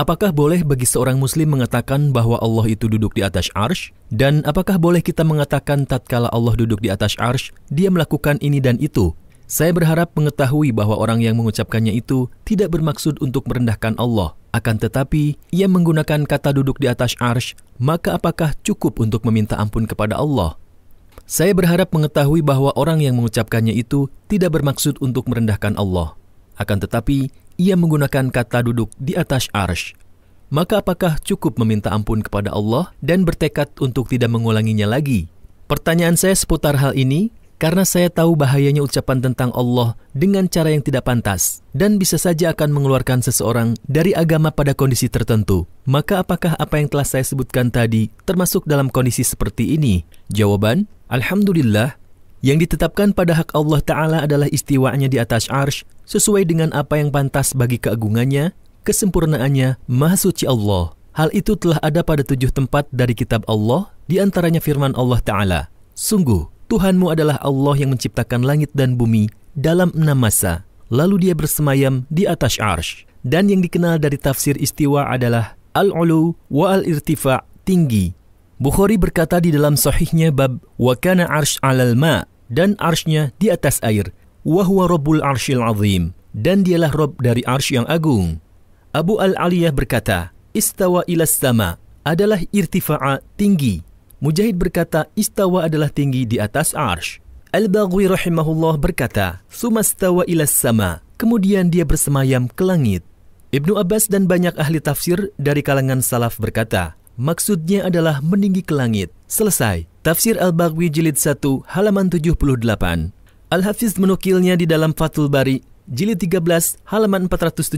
Apakah boleh bagi seorang muslim mengatakan bahwa Allah itu duduk di atas arsh? Dan apakah boleh kita mengatakan tatkala Allah duduk di atas arsh, dia melakukan ini dan itu? Saya berharap mengetahui bahwa orang yang mengucapkannya itu tidak bermaksud untuk merendahkan Allah. Akan tetapi, ia menggunakan kata duduk di atas arsh, maka apakah cukup untuk meminta ampun kepada Allah? Saya berharap mengetahui bahwa orang yang mengucapkannya itu tidak bermaksud untuk merendahkan Allah. Akan tetapi, ia menggunakan kata duduk di atas arsh. Maka apakah cukup meminta ampun kepada Allah dan bertekad untuk tidak mengulanginya lagi? Pertanyaan saya seputar hal ini karena saya tahu bahayanya ucapan tentang Allah dengan cara yang tidak pantas dan bisa saja akan mengeluarkan seseorang dari agama pada kondisi tertentu. Maka apakah apa yang telah saya sebutkan tadi termasuk dalam kondisi seperti ini? Jawaban, Alhamdulillah, yang ditetapkan pada hak Allah Ta'ala adalah istiwanya di atas arsh sesuai dengan apa yang pantas bagi keagungannya, kesempurnaannya, maha suci Allah. Hal itu telah ada pada tujuh tempat dari kitab Allah, di antaranya firman Allah Ta'ala. Sungguh, Tuhanmu adalah Allah yang menciptakan langit dan bumi dalam enam masa, lalu dia bersemayam di atas arsh. Dan yang dikenal dari tafsir istiwa adalah al-ulu wa al-irtifa' tinggi, Bukhari berkata di dalam sahihnya bab Wakana arsh alal ma dan arshnya di atas air. Wahwa Rabbul arshil azim dan dialah Rob dari arsh yang agung. Abu Al-Aliyah berkata, Istawa ilas sama adalah irtifa'a tinggi. Mujahid berkata, istawa adalah tinggi di atas arsh. Al-Baghawi rahimahullah berkata, Sumastawa ilas sama, kemudian dia bersemayam ke langit. Ibnu Abbas dan banyak ahli tafsir dari kalangan salaf berkata, maksudnya adalah meninggi ke langit. Selesai. Tafsir Al-Baghawi jilid 1 halaman 78. Al-Hafiz menukilnya di dalam Fathul Bari jilid 13 halaman 417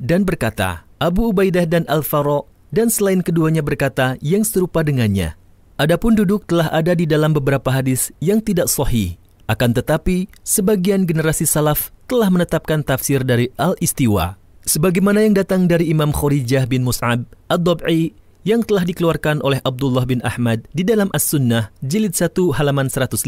dan berkata, Abu Ubaidah dan Al-Faro dan selain keduanya berkata yang serupa dengannya. Adapun duduk telah ada di dalam beberapa hadis yang tidak sahih. Akan tetapi, sebagian generasi salaf telah menetapkan tafsir dari Al-Istiwa. Sebagaimana yang datang dari Imam Khurijah bin Mus'ab, Ad-Dab'i, yang telah dikeluarkan oleh Abdullah bin Ahmad di dalam As-Sunnah jilid 1 halaman 105.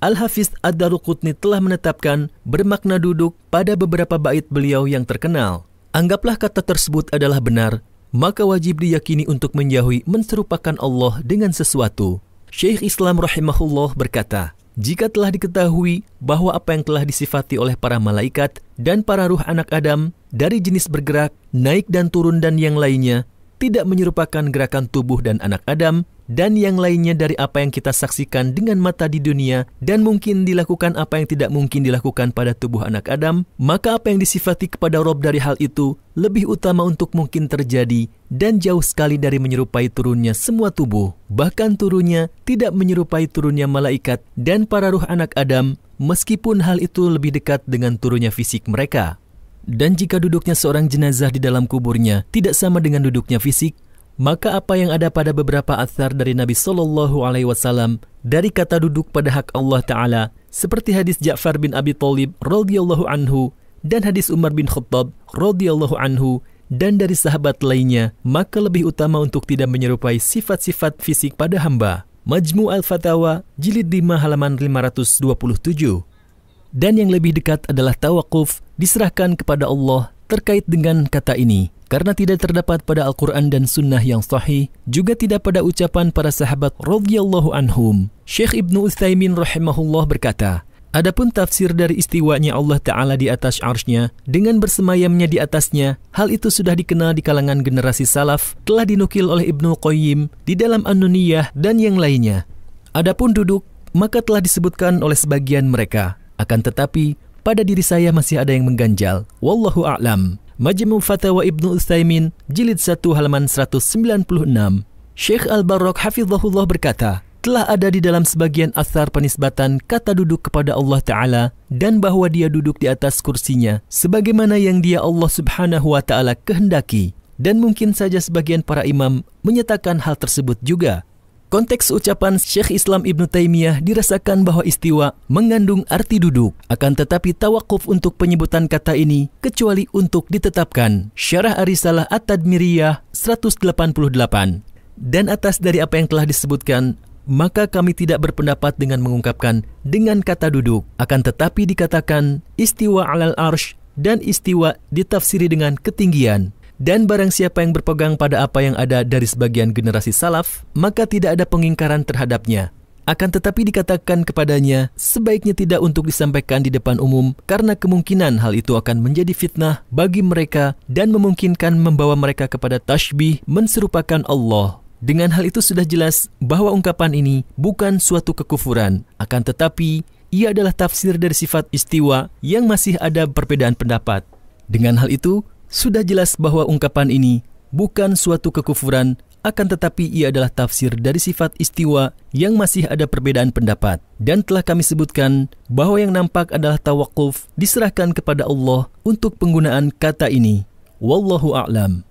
Al-Hafiz Ad-Daruqutni telah menetapkan bermakna duduk pada beberapa bait beliau yang terkenal. Anggaplah kata tersebut adalah benar, maka wajib diyakini untuk menjauhi menserupakan Allah dengan sesuatu. Syekh Islam rahimahullah berkata, jika telah diketahui bahwa apa yang telah disifati oleh para malaikat dan para ruh anak Adam dari jenis bergerak, naik dan turun dan yang lainnya tidak menyerupakan gerakan tubuh dan anak Adam dan yang lainnya dari apa yang kita saksikan dengan mata di dunia dan mungkin dilakukan apa yang tidak mungkin dilakukan pada tubuh anak Adam, maka apa yang disifati kepada Rob dari hal itu lebih utama untuk mungkin terjadi dan jauh sekali dari menyerupai turunnya semua tubuh. Bahkan turunnya tidak menyerupai turunnya malaikat dan para ruh anak Adam meskipun hal itu lebih dekat dengan turunnya fisik mereka. Dan jika duduknya seorang jenazah di dalam kuburnya tidak sama dengan duduknya fisik, maka apa yang ada pada beberapa athar dari Nabi Shallallahu Alaihi Wasallam dari kata duduk pada hak Allah Taala, seperti hadis Ja'far bin Abi Thalib radhiyallahu anhu dan hadis Umar bin Khattab radhiyallahu anhu dan dari sahabat lainnya, maka lebih utama untuk tidak menyerupai sifat-sifat fisik pada hamba. Majmu al-Fatawa, jilid 5 halaman 527. Dan yang lebih dekat adalah tawakuf diserahkan kepada Allah terkait dengan kata ini karena tidak terdapat pada Al-Quran dan Sunnah yang sahih, juga tidak pada ucapan para sahabat radhiyallahu anhum. Syekh Ibnu Uthaymin rahimahullah berkata, Adapun tafsir dari istiwanya Allah Ta'ala di atas arsnya dengan bersemayamnya di atasnya, hal itu sudah dikenal di kalangan generasi salaf, telah dinukil oleh Ibnu Qayyim di dalam an dan yang lainnya. Adapun duduk, maka telah disebutkan oleh sebagian mereka. Akan tetapi, pada diri saya masih ada yang mengganjal. Wallahu a'lam. Majmu Fatawa Ibnu Utsaimin, jilid 1 halaman 196. Syekh Al-Barrak hafizahullah berkata, telah ada di dalam sebagian asar penisbatan kata duduk kepada Allah Ta'ala dan bahwa dia duduk di atas kursinya sebagaimana yang dia Allah Subhanahu Wa Ta'ala kehendaki. Dan mungkin saja sebagian para imam menyatakan hal tersebut juga. Konteks ucapan Syekh Islam Ibn Taimiyah dirasakan bahwa istiwa mengandung arti duduk, akan tetapi tawakuf untuk penyebutan kata ini kecuali untuk ditetapkan. Syarah Arisalah At-Tadmiriyah 188. Dan atas dari apa yang telah disebutkan, maka kami tidak berpendapat dengan mengungkapkan dengan kata duduk, akan tetapi dikatakan istiwa alal arsh dan istiwa ditafsiri dengan ketinggian. Dan barang siapa yang berpegang pada apa yang ada dari sebagian generasi salaf, maka tidak ada pengingkaran terhadapnya. Akan tetapi dikatakan kepadanya, sebaiknya tidak untuk disampaikan di depan umum karena kemungkinan hal itu akan menjadi fitnah bagi mereka dan memungkinkan membawa mereka kepada tashbih menserupakan Allah. Dengan hal itu sudah jelas bahwa ungkapan ini bukan suatu kekufuran, akan tetapi ia adalah tafsir dari sifat istiwa yang masih ada perbedaan pendapat. Dengan hal itu, sudah jelas bahwa ungkapan ini bukan suatu kekufuran, akan tetapi ia adalah tafsir dari sifat istiwa yang masih ada perbedaan pendapat. Dan telah kami sebutkan bahwa yang nampak adalah tawakuf diserahkan kepada Allah untuk penggunaan kata ini. Wallahu a'lam.